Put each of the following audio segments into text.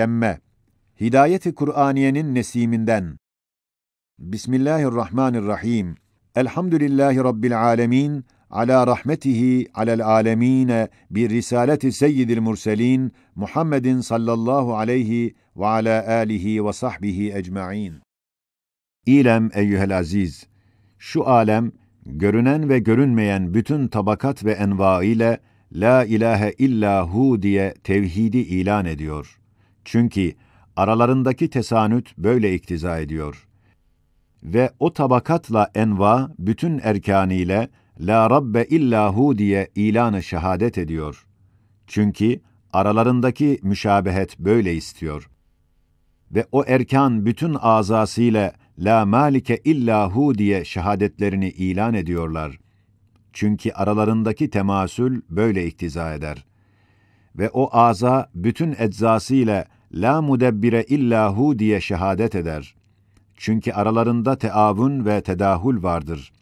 şemme, Hidayeti Kur'aniyenin nesiminden. Bismillahirrahmanirrahim. Elhamdülillahi Rabbil alemin. Ala rahmetihi alel alemine bir risaleti seyyidil murselin Muhammedin sallallahu aleyhi ve ala alihi ve sahbihi ecmain. İlem eyyühel aziz. Şu alem, görünen ve görünmeyen bütün tabakat ve enva ile La ilahe illa hu diye tevhidi ilan ediyor.'' Çünkü aralarındaki tesanüt böyle iktiza ediyor. Ve o tabakatla enva bütün erkaniyle la rabbe illahu diye ilanı şehadet ediyor. Çünkü aralarındaki müşabehet böyle istiyor. Ve o erkan bütün azasıyla la malike illahu diye şehadetlerini ilan ediyorlar. Çünkü aralarındaki temasül böyle iktiza eder. Ve o aza bütün eczasıyla la mudebbire illahu diye şehadet eder. Çünkü aralarında teavun ve tedahul vardır.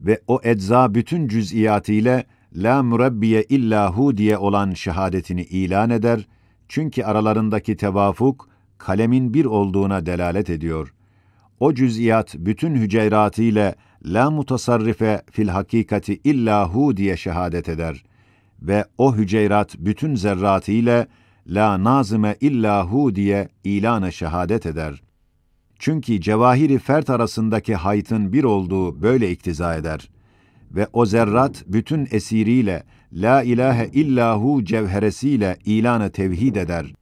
Ve o ecza bütün cüz'iyatıyla la murabbiye illahu diye olan şehadetini ilan eder. Çünkü aralarındaki tevafuk kalemin bir olduğuna delalet ediyor. O cüz'iyat bütün hüceyratıyla la mutasarrife fil hakikati illahu diye şehadet eder ve o hüceyrat bütün zerratı ile la nazime illahu diye ilana şehadet eder. Çünkü cevahiri fert arasındaki haytın bir olduğu böyle iktiza eder. Ve o zerrat bütün esiriyle, la ilahe illahu cevheresiyle ilanı tevhid eder.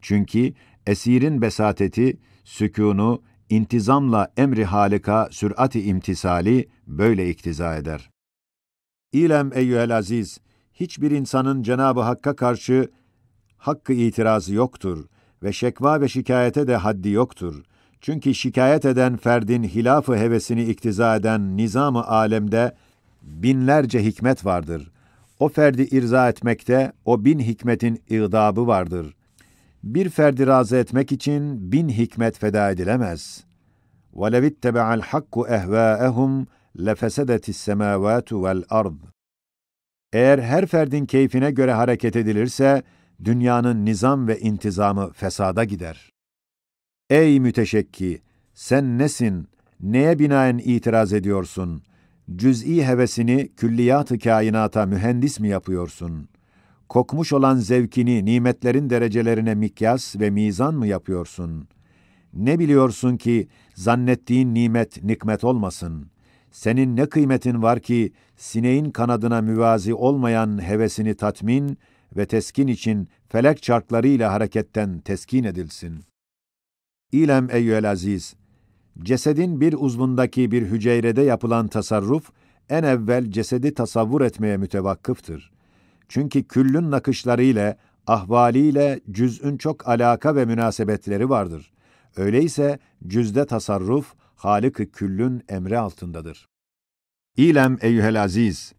Çünkü esirin besateti, sükûnu, intizamla emri halika sürati imtisali böyle iktiza eder. İlem eyyühel aziz, hiçbir insanın Cenab-ı Hakk'a karşı hakkı itirazı yoktur ve şekva ve şikayete de haddi yoktur. Çünkü şikayet eden ferdin hilafı hevesini iktiza eden nizamı alemde binlerce hikmet vardır. O ferdi irza etmekte o bin hikmetin iğdabı vardır. Bir ferdi razı etmek için bin hikmet feda edilemez. وَلَوِ اتَّبَعَ الْحَقُّ اَهْوَاءَهُمْ لَفَسَدَتِ السَّمَاوَاتُ وَالْاَرْضِ Eğer her ferdin keyfine göre hareket edilirse, dünyanın nizam ve intizamı fesada gider. Ey müteşekki! Sen nesin? Neye binaen itiraz ediyorsun? Cüz'i hevesini külliyat-ı kainata mühendis mi yapıyorsun? Kokmuş olan zevkini nimetlerin derecelerine mikyas ve mizan mı yapıyorsun? Ne biliyorsun ki zannettiğin nimet nikmet olmasın? Senin ne kıymetin var ki sineğin kanadına müvazi olmayan hevesini tatmin ve teskin için felek çarklarıyla hareketten teskin edilsin. İlem eyyüel aziz, cesedin bir uzvundaki bir hücrede yapılan tasarruf, en evvel cesedi tasavvur etmeye mütevakkıftır. Çünkü küllün nakışlarıyla, ahvaliyle cüz'ün çok alaka ve münasebetleri vardır. Öyleyse cüzde tasarruf, halık Küll'ün emri altındadır. İlem eyyühel aziz,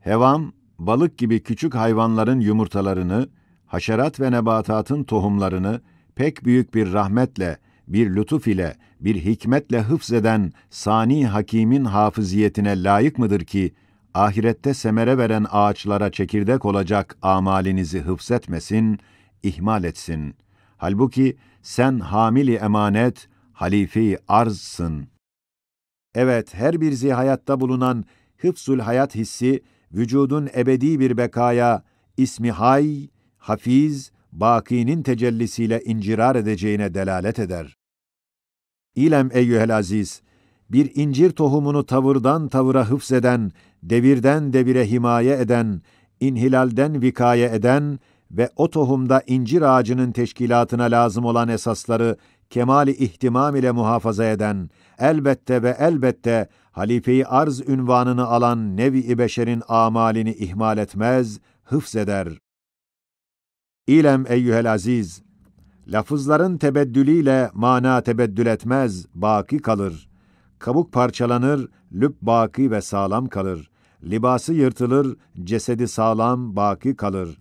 hevam balık gibi küçük hayvanların yumurtalarını, haşerat ve nebatatın tohumlarını pek büyük bir rahmetle, bir lütuf ile, bir hikmetle hıfzeden sani hakimin hafıziyetine layık mıdır ki, ahirette semere veren ağaçlara çekirdek olacak amalinizi hıfzetmesin, ihmal etsin. Halbuki sen hamili emanet, halifi arzsın. Evet, her bir zihayatta bulunan hıfzul hayat hissi, vücudun ebedi bir bekaya ismi hay, hafiz, bakinin tecellisiyle incirar edeceğine delalet eder. İlem eyyühel aziz, bir incir tohumunu tavırdan tavıra hıfzeden, devirden devire himaye eden, inhilalden vikaye eden ve o tohumda incir ağacının teşkilatına lazım olan esasları kemali ihtimam ile muhafaza eden, elbette ve elbette halifeyi arz ünvanını alan nevi-i beşerin amalini ihmal etmez, hıfzeder. İlem eyyühel aziz, lafızların tebeddülüyle mana tebeddül etmez, baki kalır. Kabuk parçalanır, lüp baki ve sağlam kalır. Libası yırtılır, cesedi sağlam, baki kalır.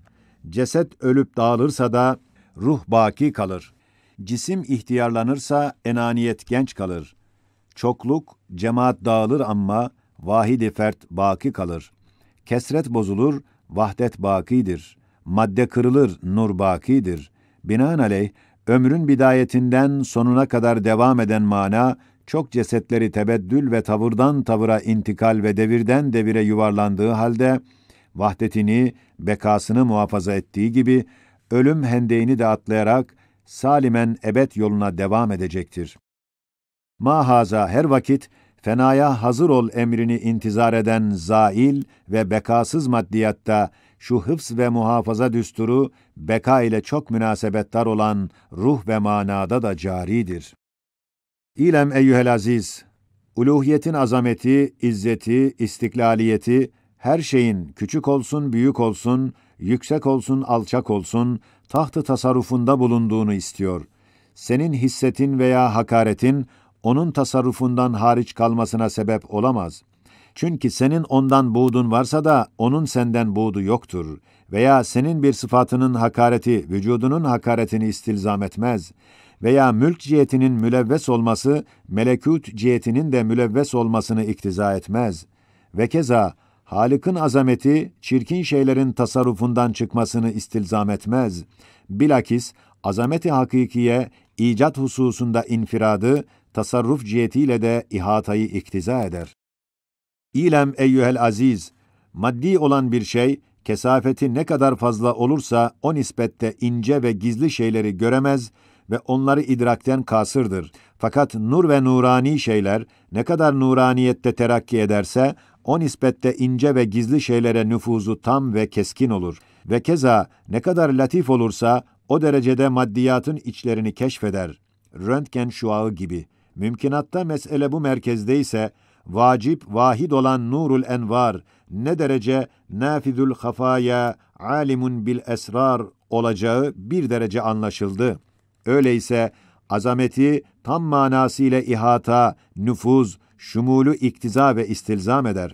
Ceset ölüp dağılırsa da ruh baki kalır. Cisim ihtiyarlanırsa enaniyet genç kalır. Çokluk, cemaat dağılır ama vahidi fert baki kalır. Kesret bozulur, vahdet bakidir. Madde kırılır, nur bakidir. Binaenaleyh, ömrün bidayetinden sonuna kadar devam eden mana, çok cesetleri tebeddül ve tavırdan tavıra intikal ve devirden devire yuvarlandığı halde, vahdetini, bekasını muhafaza ettiği gibi, ölüm hendeğini de atlayarak, salimen ebed yoluna devam edecektir. Mahaza her vakit fenaya hazır ol emrini intizar eden zail ve bekasız maddiyatta şu hıfz ve muhafaza düsturu beka ile çok münasebetdar olan ruh ve manada da caridir. İlem eyyühel aziz, uluhiyetin azameti, izzeti, istiklaliyeti, her şeyin küçük olsun, büyük olsun, yüksek olsun, alçak olsun, tahtı tasarrufunda bulunduğunu istiyor. Senin hissetin veya hakaretin, onun tasarrufundan hariç kalmasına sebep olamaz. Çünkü senin ondan buğdun varsa da onun senden buğdu yoktur veya senin bir sıfatının hakareti vücudunun hakaretini istilzam etmez veya mülk cihetinin mülevves olması melekut cihetinin de mülevves olmasını iktiza etmez ve keza Halık'ın azameti çirkin şeylerin tasarrufundan çıkmasını istilzam etmez. Bilakis azameti hakikiye icat hususunda infiradı tasarruf cihetiyle de ihatayı iktiza eder. İlem eyyühel aziz, maddi olan bir şey, kesafeti ne kadar fazla olursa o nispette ince ve gizli şeyleri göremez ve onları idrakten kasırdır. Fakat nur ve nurani şeyler ne kadar nuraniyette terakki ederse o nispette ince ve gizli şeylere nüfuzu tam ve keskin olur. Ve keza ne kadar latif olursa o derecede maddiyatın içlerini keşfeder. Röntgen şuağı gibi.'' Mümkinatta mesele bu merkezde ise vacip vahid olan nurul envar ne derece nafidül hafaya alimun bil esrar olacağı bir derece anlaşıldı. Öyleyse azameti tam manasıyla ihata, nüfuz, şumulu iktiza ve istilzam eder.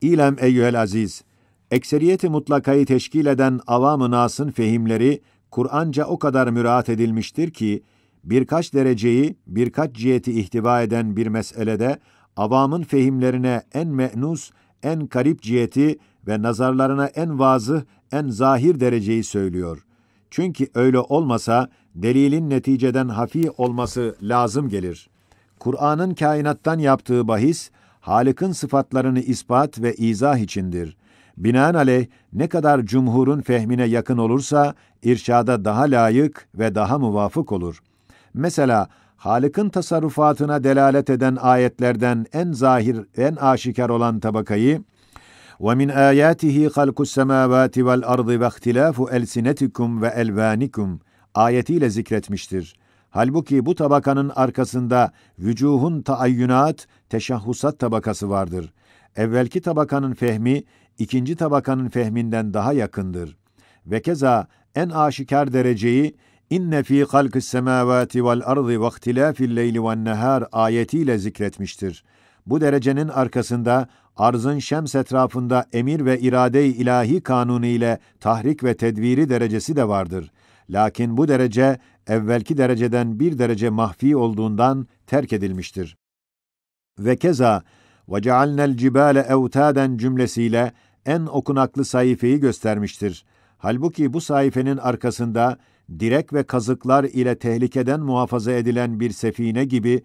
İlem eyyühel aziz, ekseriyeti mutlakayı teşkil eden avam-ı nasın fehimleri, Kur'anca o kadar müraat edilmiştir ki, birkaç dereceyi, birkaç ciheti ihtiva eden bir meselede avamın fehimlerine en me'nus, en karip ciheti ve nazarlarına en vazı, en zahir dereceyi söylüyor. Çünkü öyle olmasa delilin neticeden hafi olması lazım gelir. Kur'an'ın kainattan yaptığı bahis, Halık'ın sıfatlarını ispat ve izah içindir. Binaenaleyh ne kadar cumhurun fehmine yakın olursa, irşada daha layık ve daha muvafık olur. Mesela Halık'ın tasarrufatına delalet eden ayetlerden en zahir, en aşikar olan tabakayı وَمِنْ آيَاتِهِ خَلْقُ السَّمَاوَاتِ وَالْأَرْضِ وَاخْتِلَافُ أَلْسِنَتِكُمْ وَاَلْوَانِكُمْ ayetiyle zikretmiştir. Halbuki bu tabakanın arkasında vücuhun taayyünat, teşahhusat tabakası vardır. Evvelki tabakanın fehmi, ikinci tabakanın fehminden daha yakındır. Ve keza en aşikar dereceyi inne fi halkis semavati vel ardı ve ihtilafil leyli ven nehar ayetiyle zikretmiştir. Bu derecenin arkasında arzın şems etrafında emir ve irade-i ilahi kanunu ile tahrik ve tedviri derecesi de vardır. Lakin bu derece evvelki dereceden bir derece mahfi olduğundan terk edilmiştir. Ve keza ve cealnel cibale evtaden cümlesiyle en okunaklı sayfeyi göstermiştir. Halbuki bu sayfenin arkasında direk ve kazıklar ile tehlikeden muhafaza edilen bir sefine gibi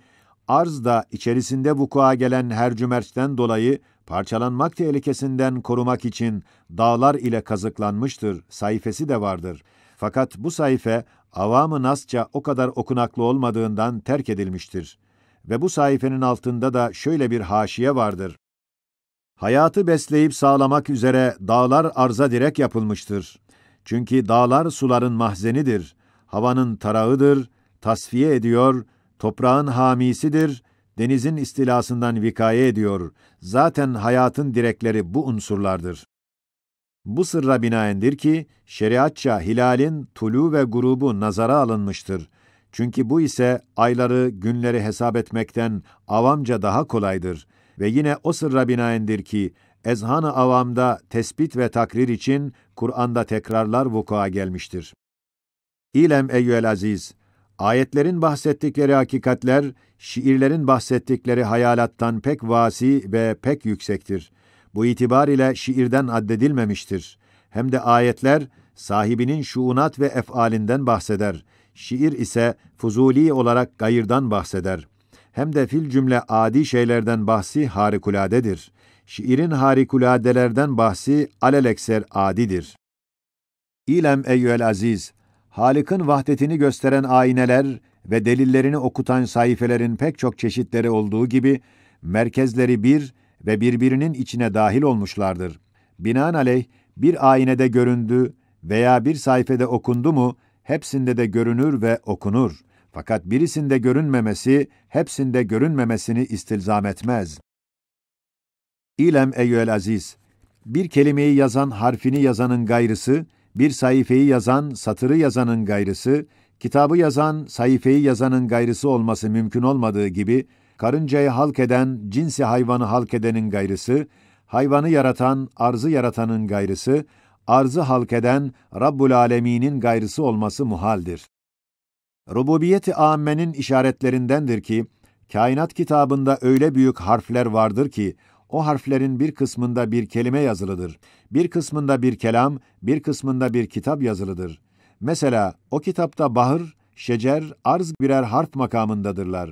arz da içerisinde vuku'a gelen her cümerçten dolayı parçalanmak tehlikesinden korumak için dağlar ile kazıklanmıştır sayfesi de vardır. Fakat bu sayfe avamı nasça o kadar okunaklı olmadığından terk edilmiştir. Ve bu sayfenin altında da şöyle bir haşiye vardır. Hayatı besleyip sağlamak üzere dağlar arza direk yapılmıştır. Çünkü dağlar suların mahzenidir, havanın tarağıdır, tasfiye ediyor, toprağın hamisidir, denizin istilasından vikaye ediyor. Zaten hayatın direkleri bu unsurlardır. Bu sırra binaendir ki, şeriatça hilalin tulu ve grubu nazara alınmıştır. Çünkü bu ise ayları, günleri hesap etmekten avamca daha kolaydır. Ve yine o sırra binaendir ki, ezhan-ı avamda tespit ve takrir için Kur'an'da tekrarlar vukua gelmiştir. İlem eyyüel aziz, ayetlerin bahsettikleri hakikatler, şiirlerin bahsettikleri hayalattan pek vasi ve pek yüksektir. Bu itibar ile şiirden addedilmemiştir. Hem de ayetler, sahibinin şuunat ve efalinden bahseder. Şiir ise fuzuli olarak gayırdan bahseder.'' hem de fil cümle adi şeylerden bahsi harikuladedir. Şiirin harikuladelerden bahsi alelekser adidir. İlem eyyüel aziz, Halık'ın vahdetini gösteren ayneler ve delillerini okutan sayfelerin pek çok çeşitleri olduğu gibi, merkezleri bir ve birbirinin içine dahil olmuşlardır. Binaenaleyh, bir aynede göründü veya bir sayfede okundu mu, hepsinde de görünür ve okunur.'' Fakat birisinde görünmemesi, hepsinde görünmemesini istilzam etmez. İlem eyyüel aziz, bir kelimeyi yazan harfini yazanın gayrısı, bir sayfeyi yazan satırı yazanın gayrısı, kitabı yazan sayfeyi yazanın gayrısı olması mümkün olmadığı gibi, karıncayı halk eden, cinsi hayvanı halk edenin gayrısı, hayvanı yaratan, arzı yaratanın gayrısı, arzı halk eden Rabbul Alemin'in gayrısı olması muhaldir. Rububiyeti âmmenin işaretlerindendir ki, kainat kitabında öyle büyük harfler vardır ki, o harflerin bir kısmında bir kelime yazılıdır, bir kısmında bir kelam, bir kısmında bir kitap yazılıdır. Mesela o kitapta bahır, şecer, arz birer harf makamındadırlar.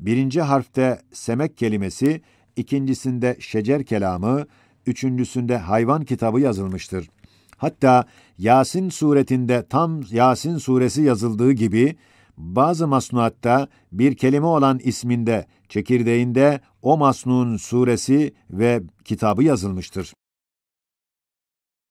Birinci harfte semek kelimesi, ikincisinde şecer kelamı, üçüncüsünde hayvan kitabı yazılmıştır. Hatta Yasin suretinde tam Yasin suresi yazıldığı gibi bazı masnuatta bir kelime olan isminde, çekirdeğinde o masnun suresi ve kitabı yazılmıştır.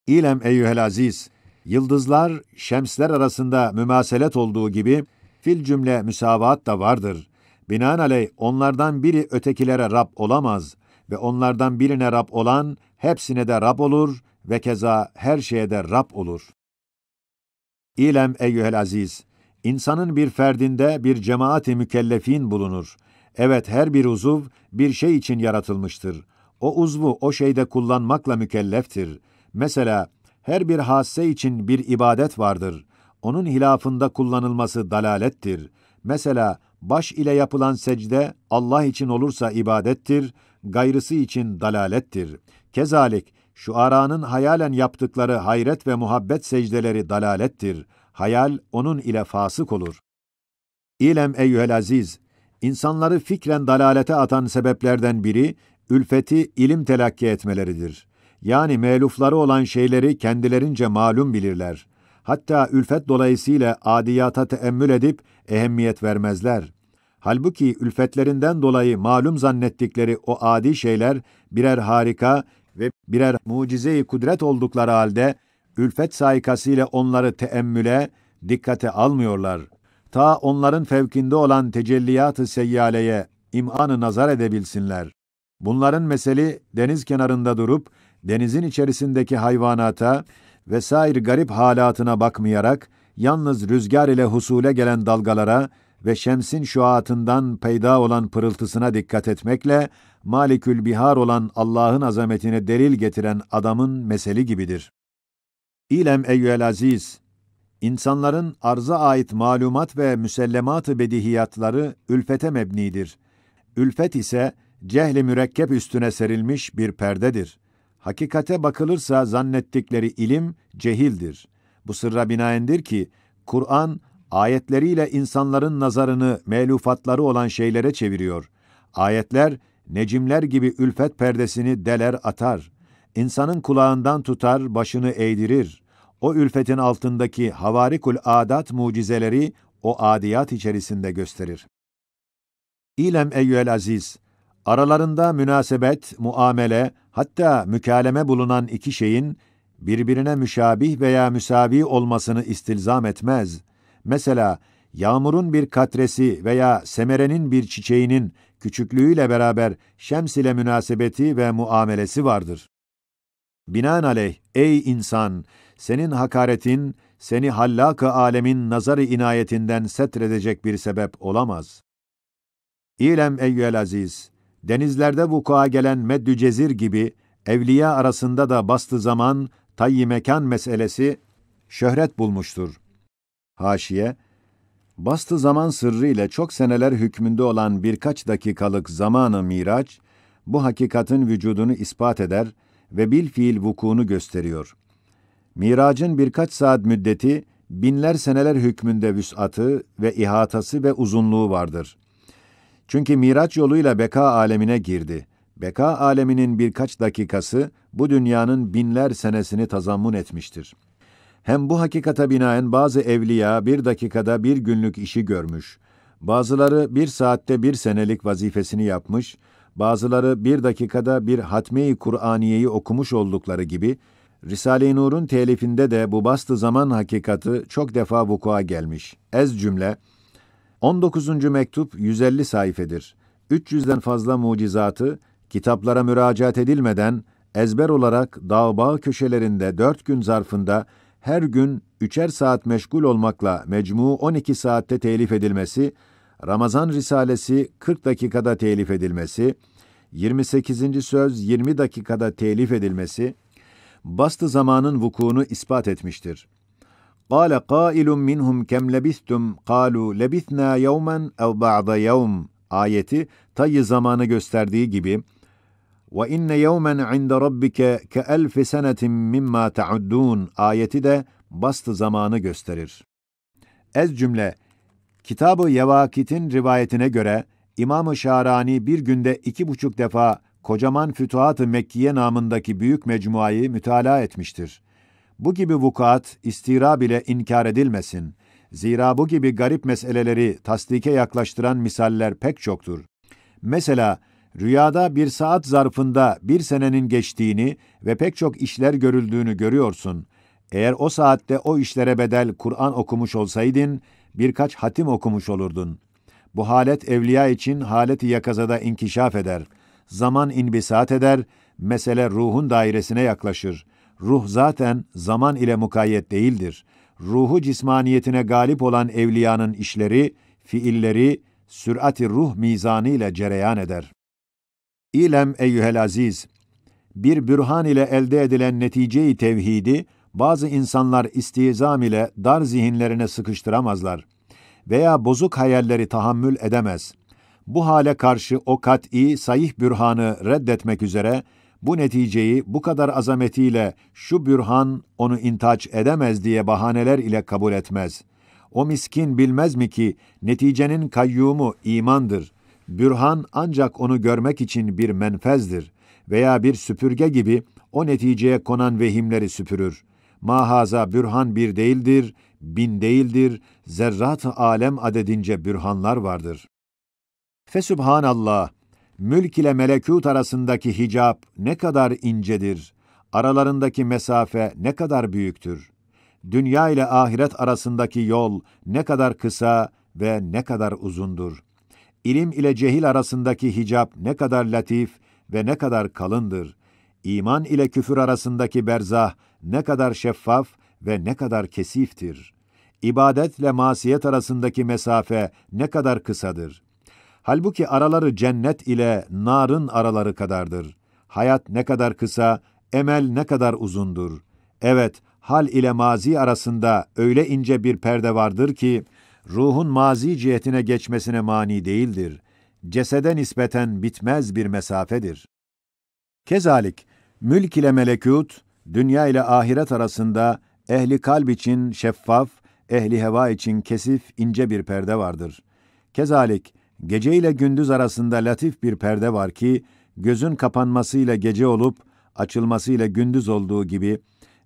İlem eyyühel aziz, yıldızlar, şemsler arasında mümaselet olduğu gibi fil cümle müsavat da vardır. Binaenaleyh onlardan biri ötekilere Rab olamaz ve onlardan birine Rab olan hepsine de Rab olur ve keza her şeye de Rab olur. İlem eyyühel aziz, İnsanın bir ferdinde bir cemaati i mükellefin bulunur. Evet her bir uzuv bir şey için yaratılmıştır. O uzvu o şeyde kullanmakla mükelleftir. Mesela her bir hasse için bir ibadet vardır. Onun hilafında kullanılması dalalettir. Mesela baş ile yapılan secde Allah için olursa ibadettir, gayrısı için dalalettir. Kezalik şu aranın hayalen yaptıkları hayret ve muhabbet secdeleri dalalettir hayal onun ile fasık olur. İlem eyyühel aziz, insanları fikren dalalete atan sebeplerden biri, ülfeti ilim telakki etmeleridir. Yani melufları olan şeyleri kendilerince malum bilirler. Hatta ülfet dolayısıyla adiyata teemmül edip ehemmiyet vermezler. Halbuki ülfetlerinden dolayı malum zannettikleri o adi şeyler birer harika ve birer mucize-i kudret oldukları halde ülfet saikasıyla onları teemmüle, dikkate almıyorlar. Ta onların fevkinde olan tecelliyat-ı seyyaleye imanı nazar edebilsinler. Bunların meseli deniz kenarında durup, denizin içerisindeki hayvanata vesaire garip halatına bakmayarak, yalnız rüzgar ile husule gelen dalgalara ve şemsin şuatından peyda olan pırıltısına dikkat etmekle, Malikül Bihar olan Allah'ın azametine delil getiren adamın meseli gibidir. İlem eyyüel aziz, insanların arza ait malumat ve müsellemat-ı bedihiyatları ülfete mebnidir. Ülfet ise cehli mürekkep üstüne serilmiş bir perdedir. Hakikate bakılırsa zannettikleri ilim cehildir. Bu sırra binaendir ki, Kur'an ayetleriyle insanların nazarını melufatları olan şeylere çeviriyor. Ayetler, necimler gibi ülfet perdesini deler atar insanın kulağından tutar, başını eğdirir. O ülfetin altındaki havarikul adat mucizeleri o adiyat içerisinde gösterir. İlem eyyüel aziz, aralarında münasebet, muamele, hatta mükaleme bulunan iki şeyin birbirine müşabih veya müsavi olmasını istilzam etmez. Mesela yağmurun bir katresi veya semerenin bir çiçeğinin küçüklüğüyle beraber şems ile münasebeti ve muamelesi vardır. Binaenaleyh ey insan, senin hakaretin seni hallaka alemin nazarı inayetinden setredecek bir sebep olamaz. İlem eyyüel aziz, denizlerde vuku'a gelen meddü cezir gibi evliya arasında da bastı zaman tayyi mekan meselesi şöhret bulmuştur. Haşiye, bastı zaman sırrı ile çok seneler hükmünde olan birkaç dakikalık zamanı miraç, bu hakikatin vücudunu ispat eder ve bil fiil vukuunu gösteriyor. Miracın birkaç saat müddeti, binler seneler hükmünde vüsatı ve ihatası ve uzunluğu vardır. Çünkü miraç yoluyla beka alemine girdi. Beka aleminin birkaç dakikası, bu dünyanın binler senesini tazammun etmiştir. Hem bu hakikata binaen bazı evliya bir dakikada bir günlük işi görmüş, bazıları bir saatte bir senelik vazifesini yapmış, bazıları bir dakikada bir hatme-i Kur'aniyeyi okumuş oldukları gibi, Risale-i Nur'un telifinde de bu bastı zaman hakikati çok defa vukua gelmiş. Ez cümle, 19. mektup 150 sayfedir. 300'den fazla mucizatı, kitaplara müracaat edilmeden, ezber olarak dağ köşelerinde dört gün zarfında her gün üçer saat meşgul olmakla mecmu 12 saatte telif edilmesi, Ramazan Risalesi 40 dakikada telif edilmesi, 28. söz 20 dakikada telif edilmesi, bastı zamanın vukuunu ispat etmiştir. قَالَ قَائِلٌ مِّنْهُمْ كَمْ لَبِثْتُمْ قَالُوا لَبِثْنَا يَوْمًا اَوْ بَعْضَ يَوْمٍ ayeti tayyi zamanı gösterdiği gibi ve inne yevmen رَبِّكَ كَأَلْفِ سَنَةٍ elfi تَعُدُّونَ" ayeti de bastı zamanı gösterir. Ez cümle Kitabı Yevakit'in rivayetine göre İmam-ı Şarani bir günde iki buçuk defa kocaman Fütuhat-ı Mekkiye namındaki büyük mecmuayı mütala etmiştir. Bu gibi vukuat, istira bile inkar edilmesin. Zira bu gibi garip meseleleri tasdike yaklaştıran misaller pek çoktur. Mesela rüyada bir saat zarfında bir senenin geçtiğini ve pek çok işler görüldüğünü görüyorsun. Eğer o saatte o işlere bedel Kur'an okumuş olsaydın, birkaç hatim okumuş olurdun. Bu halet evliya için haleti yakazada inkişaf eder. Zaman inbisat eder, mesele ruhun dairesine yaklaşır. Ruh zaten zaman ile mukayyet değildir. Ruhu cismaniyetine galip olan evliyanın işleri, fiilleri, sürati ruh mizanı ile cereyan eder. İlem eyyühel aziz! Bir bürhan ile elde edilen netice-i tevhidi, bazı insanlar istizam ile dar zihinlerine sıkıştıramazlar veya bozuk hayalleri tahammül edemez. Bu hale karşı o kat'i sayih bürhanı reddetmek üzere bu neticeyi bu kadar azametiyle şu bürhan onu intaç edemez diye bahaneler ile kabul etmez. O miskin bilmez mi ki neticenin kayyumu imandır. Bürhan ancak onu görmek için bir menfezdir veya bir süpürge gibi o neticeye konan vehimleri süpürür. Mahaza bürhan bir değildir, bin değildir, zerrat alem adedince bürhanlar vardır. Fesübhanallah, mülk ile melekut arasındaki hicap ne kadar incedir, aralarındaki mesafe ne kadar büyüktür. Dünya ile ahiret arasındaki yol ne kadar kısa ve ne kadar uzundur. İlim ile cehil arasındaki hicap ne kadar latif ve ne kadar kalındır. İman ile küfür arasındaki berzah ne kadar şeffaf ve ne kadar kesiftir. İbadetle masiyet arasındaki mesafe ne kadar kısadır. Halbuki araları cennet ile narın araları kadardır. Hayat ne kadar kısa, emel ne kadar uzundur. Evet, hal ile mazi arasında öyle ince bir perde vardır ki, ruhun mazi cihetine geçmesine mani değildir. Cesede nispeten bitmez bir mesafedir. Kezalik, mülk ile melekut, dünya ile ahiret arasında ehli kalp için şeffaf, ehli heva için kesif ince bir perde vardır. Kezalik gece ile gündüz arasında latif bir perde var ki gözün kapanmasıyla gece olup açılmasıyla gündüz olduğu gibi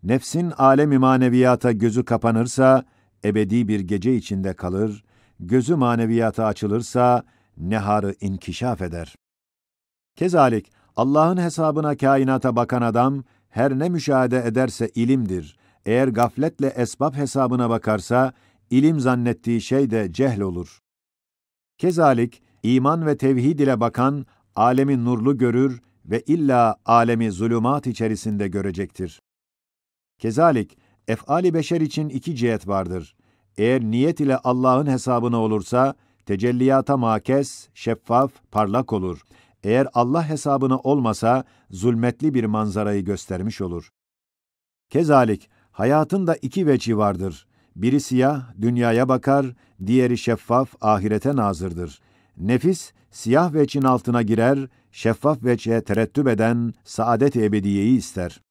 nefsin alemi maneviyata gözü kapanırsa ebedi bir gece içinde kalır, gözü maneviyata açılırsa neharı inkişaf eder. Kezalik Allah'ın hesabına kainata bakan adam her ne müşahede ederse ilimdir. Eğer gafletle esbab hesabına bakarsa, ilim zannettiği şey de cehl olur. Kezalik, iman ve tevhid ile bakan, alemi nurlu görür ve illa alemi zulümat içerisinde görecektir. Kezalik, ef'ali beşer için iki cihet vardır. Eğer niyet ile Allah'ın hesabına olursa, tecelliyata makes, şeffaf, parlak olur eğer Allah hesabına olmasa zulmetli bir manzarayı göstermiş olur. Kezalik hayatın da iki veci vardır. Biri siyah, dünyaya bakar, diğeri şeffaf, ahirete nazırdır. Nefis, siyah veçin altına girer, şeffaf veçe terettüp eden saadet ebediyeyi ister.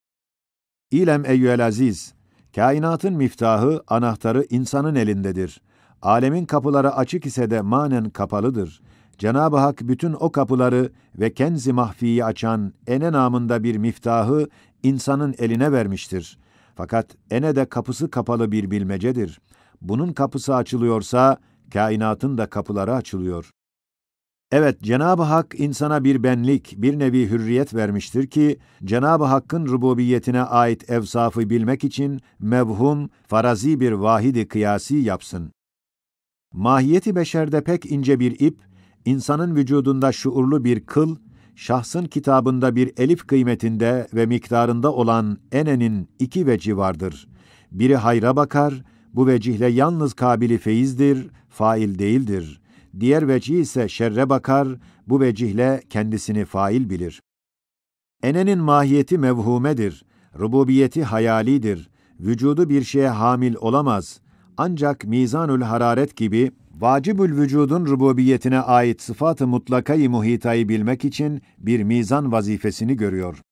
İlem eyyüel aziz, kainatın miftahı, anahtarı insanın elindedir. Alemin kapıları açık ise de manen kapalıdır. Cenab-ı Hak bütün o kapıları ve kenzi mahfiyi açan ene namında bir miftahı insanın eline vermiştir. Fakat ene de kapısı kapalı bir bilmecedir. Bunun kapısı açılıyorsa kainatın da kapıları açılıyor. Evet, Cenab-ı Hak insana bir benlik, bir nevi hürriyet vermiştir ki, Cenab-ı Hakk'ın rububiyetine ait evsafı bilmek için mevhum, farazi bir vahidi kıyasi yapsın. Mahiyeti beşerde pek ince bir ip, insanın vücudunda şuurlu bir kıl, şahsın kitabında bir elif kıymetinde ve miktarında olan enenin iki veci vardır. Biri hayra bakar, bu vecihle yalnız kabili feyizdir, fail değildir. Diğer veci ise şerre bakar, bu vecihle kendisini fail bilir. Enenin mahiyeti mevhumedir, rububiyeti hayalidir, vücudu bir şeye hamil olamaz. Ancak mizanül hararet gibi vacibül vücudun rububiyetine ait sıfatı ı mutlakayı muhitayı bilmek için bir mizan vazifesini görüyor.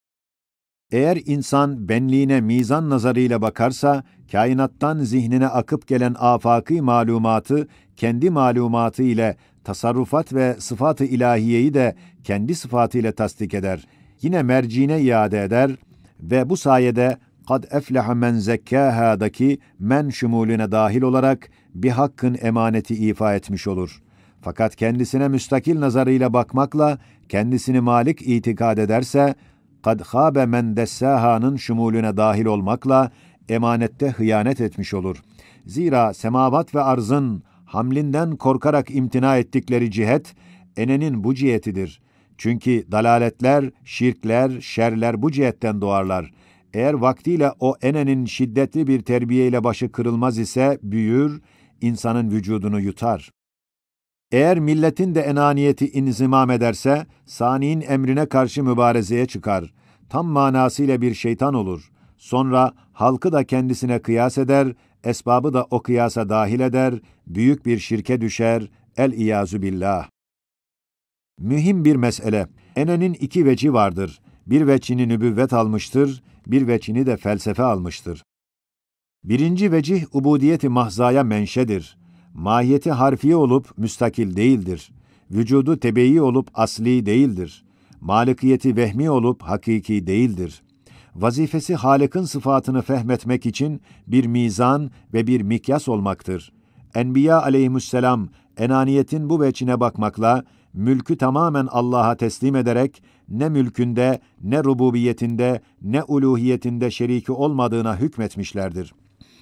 Eğer insan benliğine mizan nazarıyla bakarsa, kainattan zihnine akıp gelen afaki malumatı, kendi malumatı ile tasarrufat ve sıfat-ı ilahiyeyi de kendi sıfatı ile tasdik eder. Yine mercine iade eder ve bu sayede kad efleha men zekkâhâdaki men şumulüne dahil olarak bir hakkın emaneti ifa etmiş olur. Fakat kendisine müstakil nazarıyla bakmakla kendisini malik itikad ederse, kad hâbe men dessâhâ'nın şumulüne dahil olmakla emanette hıyanet etmiş olur. Zira semavat ve arzın hamlinden korkarak imtina ettikleri cihet, enenin bu cihetidir. Çünkü dalaletler, şirkler, şerler bu cihetten doğarlar.'' Eğer vaktiyle o enenin şiddetli bir terbiyeyle başı kırılmaz ise büyür, insanın vücudunu yutar. Eğer milletin de enaniyeti inzimam ederse, saniin emrine karşı mübarezeye çıkar. Tam manasıyla bir şeytan olur. Sonra halkı da kendisine kıyas eder, esbabı da o kıyasa dahil eder, büyük bir şirke düşer, el-iyazu billah. Mühim bir mesele. Enenin iki veci vardır. Bir vecini nübüvvet almıştır, bir veçini de felsefe almıştır. Birinci vecih ubudiyeti mahzaya menşedir. Mahiyeti harfi olup müstakil değildir. Vücudu tebeyi olup asli değildir. Malikiyeti vehmi olup hakiki değildir. Vazifesi Halık'ın sıfatını fehmetmek için bir mizan ve bir mikyas olmaktır. Enbiya aleyhisselam enaniyetin bu veçine bakmakla, mülkü tamamen Allah'a teslim ederek ne mülkünde, ne rububiyetinde, ne uluhiyetinde şeriki olmadığına hükmetmişlerdir.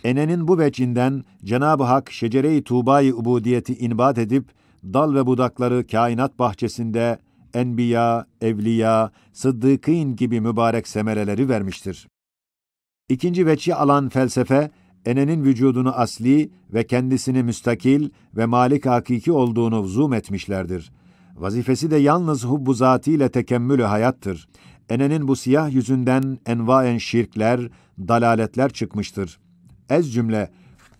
Ene'nin bu vecinden Cenab-ı Hak şecere-i Tuğba-i ubudiyeti inbat edip, dal ve budakları kainat bahçesinde enbiya, evliya, sıddıkîn gibi mübarek semereleri vermiştir. İkinci veçi alan felsefe, enenin vücudunu asli ve kendisini müstakil ve malik hakiki olduğunu zoom etmişlerdir.'' Vazifesi de yalnız hubbu zatiyle tekemmülü hayattır. Enenin bu siyah yüzünden envaen şirkler, dalaletler çıkmıştır. Ez cümle,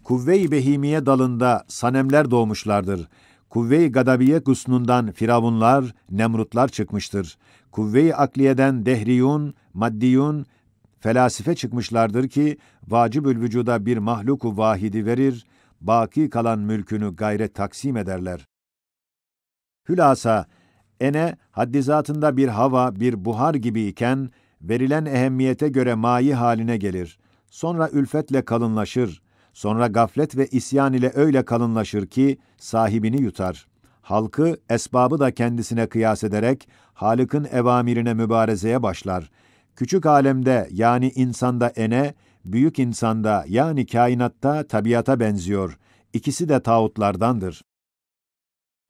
kuvve-i behimiye dalında sanemler doğmuşlardır. Kuvve-i gadabiye gusnundan firavunlar, nemrutlar çıkmıştır. Kuvve-i akliyeden dehriyun, maddiyun, felasife çıkmışlardır ki vacibül vücuda bir mahluku vahidi verir, baki kalan mülkünü gayret taksim ederler. Hülasa, ene haddizatında bir hava, bir buhar gibiyken, verilen ehemmiyete göre mayi haline gelir. Sonra ülfetle kalınlaşır. Sonra gaflet ve isyan ile öyle kalınlaşır ki sahibini yutar. Halkı, esbabı da kendisine kıyas ederek Halık'ın evamirine mübarezeye başlar. Küçük alemde yani insanda ene, büyük insanda yani kainatta tabiata benziyor. İkisi de tağutlardandır.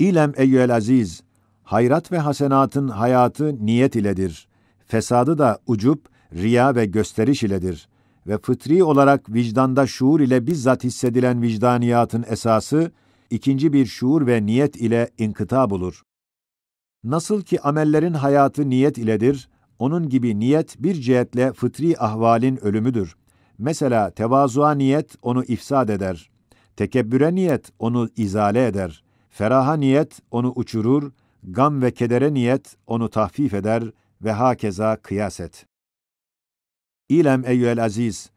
İlem eyyüel aziz, hayrat ve hasenatın hayatı niyet iledir. Fesadı da ucup, riya ve gösteriş iledir. Ve fıtri olarak vicdanda şuur ile bizzat hissedilen vicdaniyatın esası, ikinci bir şuur ve niyet ile inkıta bulur. Nasıl ki amellerin hayatı niyet iledir, onun gibi niyet bir cihetle fıtri ahvalin ölümüdür. Mesela tevazuğa niyet onu ifsad eder. Tekebbüre niyet onu izale eder. Feraha niyet onu uçurur, gam ve kedere niyet onu tahfif eder ve hakeza kıyas et. İlem eyyüel aziz,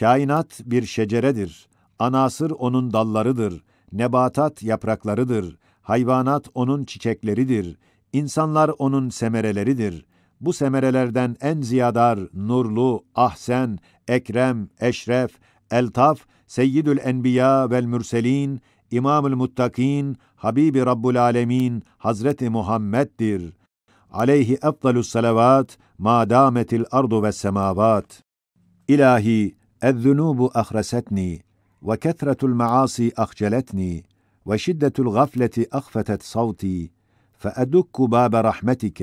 kainat bir şeceredir, anasır onun dallarıdır, nebatat yapraklarıdır, hayvanat onun çiçekleridir, insanlar onun semereleridir. Bu semerelerden en ziyadar, nurlu, ahsen, ekrem, eşref, eltaf, seyyidül enbiya vel mürselin, İmam-ül Muttakin, Habibi Rabbul Alemin Hazreti Muhammed'dir. Aleyhi efdalus salavat ma dametil ardu ve semavat. İlahi, اَذْذُنُوبُ أَخْرَسَتْنِي وَكَثْرَةُ الْمَعَاصِي أَخْجَلَتْنِي وَشِدَّةُ الْغَفْلَةِ أَخْفَتَتْ صَوْتِي فأدك باب رحمتك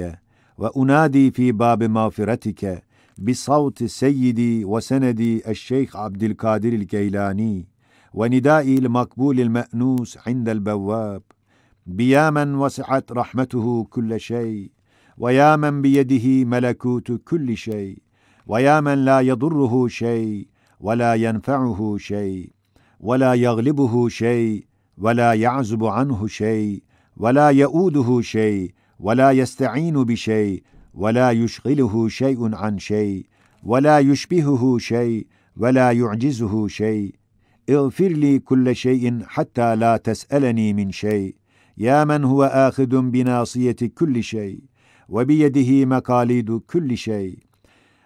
وأنادي في باب مغفرتك بصوت سيدي وسندي الشيخ عبد القادر الكيلاني وندائي المقبول المأنوس عند البواب بيا من وسعت رحمته كل شيء ويا من بيده ملكوت كل شيء ويا من لا يضره شيء ولا ينفعه شيء ولا يغلبه شيء ولا يعزب عنه شيء ولا يؤوده شيء ولا يستعين بشيء ولا يشغله شيء عن شيء ولا يشبهه شيء ولا يعجزه شيء اغفر لي كل شيء حتى لا تسالني من شيء يا من هو اخذ بناصيه كل شيء وبيده مقاليد كل شيء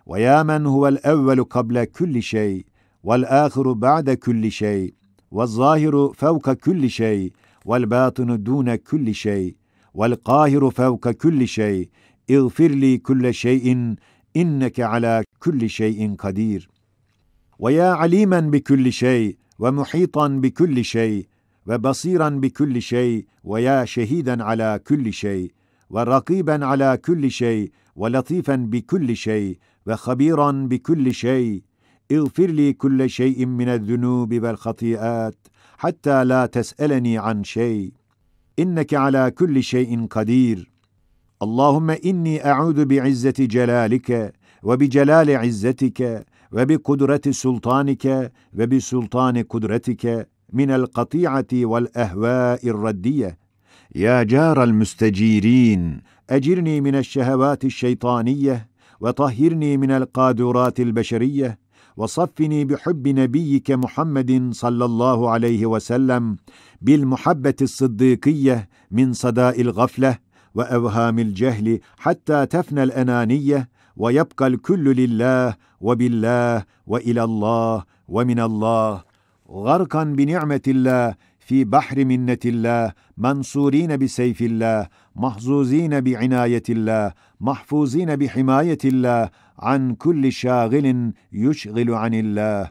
ويا من هو الاول قبل كل شيء والاخر بعد كل شيء والظاهر فوق كل شيء والباطن دون كل شيء والقاهر فوق كل شيء اغفر لي كل شيء انك على كل شيء قدير ويا عليما بكل شيء ومحيطا بكل شيء وبصيرا بكل شيء ويا شهيدا على كل شيء ورقيبا على كل شيء ولطيفا بكل شيء وخبيرا بكل شيء اغفر لي كل شيء من الذنوب والخطيئات حتى لا تسالني عن شيء انك على كل شيء قدير اللهم اني اعوذ بعزه جلالك وبجلال عزتك وبقدرة سلطانك وبسلطان قدرتك من القطيعة والأهواء الردية يا جار المستجيرين أجرني من الشهوات الشيطانية وطهرني من القادرات البشرية وصفني بحب نبيك محمد صلى الله عليه وسلم بالمحبة الصديقية من صداء الغفلة وأوهام الجهل حتى تفنى الأنانية ويبقى الكل لله وبالله والى الله ومن الله غرقا بنعمه الله في بحر منه الله منصورين بسيف الله محظوظين بعنايه الله محفوظين بحمايه الله عن كل شاغل يشغل عن الله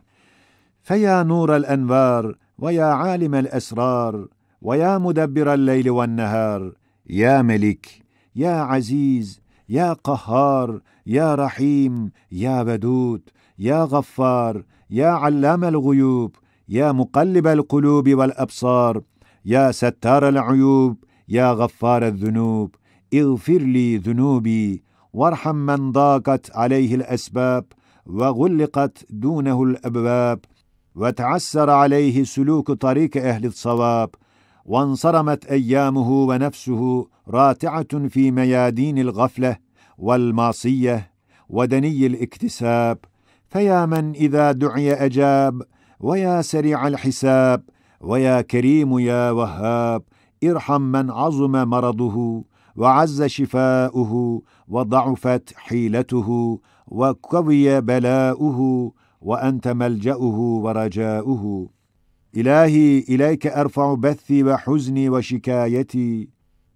فيا نور الانوار ويا عالم الاسرار ويا مدبر الليل والنهار يا ملك يا عزيز يا قهار يا رحيم يا ودود يا غفار يا علام الغيوب يا مقلب القلوب والابصار يا ستار العيوب يا غفار الذنوب اغفر لي ذنوبي وارحم من ضاقت عليه الاسباب وغلقت دونه الابواب وتعسر عليه سلوك طريق اهل الصواب وانصرمت ايامه ونفسه راتعه في ميادين الغفله والمعصيه ودني الاكتساب فيا من اذا دعي اجاب ويا سريع الحساب ويا كريم يا وهاب ارحم من عظم مرضه وعز شفاؤه وضعفت حيلته وقوي بلاؤه وانت ملجاه ورجاؤه إلهي إليك أرفع بثي وحزني وشكايتي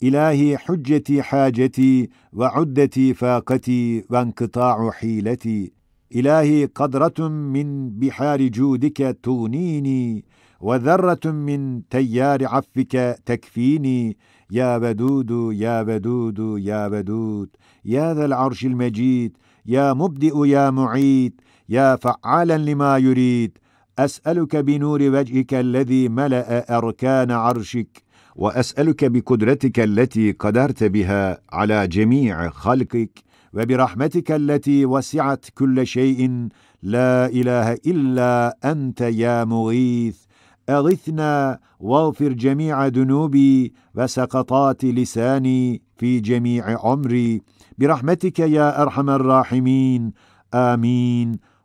إلهي حجتي حاجتي وعدتي فاقتي وانقطاع حيلتي إلهي قدرة من بحار جودك تغنيني وذرة من تيار عفك تكفيني يا ودود يا ودود يا ودود يا ذا العرش المجيد يا مبدئ يا معيد يا فعالا لما يريد اسالك بنور وجهك الذي ملا اركان عرشك واسالك بقدرتك التي قدرت بها على جميع خلقك وبرحمتك التي وسعت كل شيء لا اله الا انت يا مغيث اغثنا واغفر جميع ذنوبي وسقطات لساني في جميع عمري برحمتك يا ارحم الراحمين امين